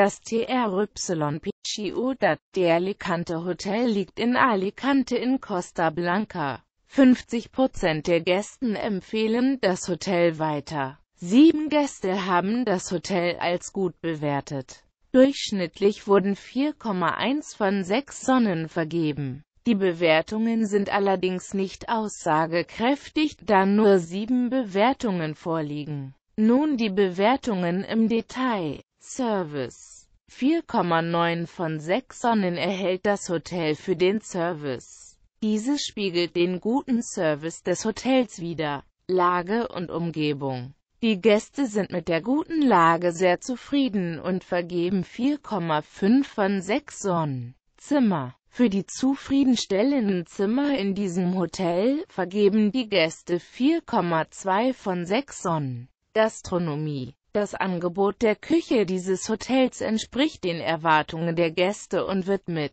Das TRY Pichiota, Alicante Hotel liegt in Alicante in Costa Blanca. 50% der Gästen empfehlen das Hotel weiter. Sieben Gäste haben das Hotel als gut bewertet. Durchschnittlich wurden 4,1 von 6 Sonnen vergeben. Die Bewertungen sind allerdings nicht aussagekräftig, da nur sieben Bewertungen vorliegen. Nun die Bewertungen im Detail. Service 4,9 von 6 Sonnen erhält das Hotel für den Service. Dieses spiegelt den guten Service des Hotels wider. Lage und Umgebung Die Gäste sind mit der guten Lage sehr zufrieden und vergeben 4,5 von 6 Sonnen. Zimmer für die zufriedenstellenden Zimmer in diesem Hotel vergeben die Gäste 4,2 von 6 Sonnen. Gastronomie das Angebot der Küche dieses Hotels entspricht den Erwartungen der Gäste und wird mit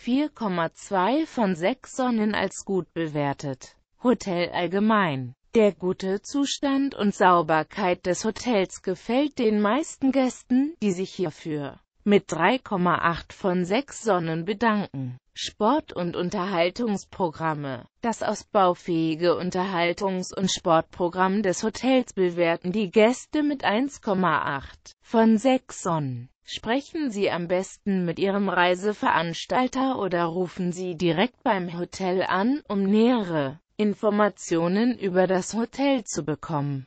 4,2 von 6 Sonnen als gut bewertet. Hotel allgemein der gute Zustand und Sauberkeit des Hotels gefällt den meisten Gästen, die sich hierfür mit 3,8 von 6 Sonnen bedanken. Sport- und Unterhaltungsprogramme. Das ausbaufähige Unterhaltungs- und Sportprogramm des Hotels bewerten die Gäste mit 1,8 von 6 Sonnen. Sprechen Sie am besten mit Ihrem Reiseveranstalter oder rufen Sie direkt beim Hotel an, um nähere Informationen über das Hotel zu bekommen.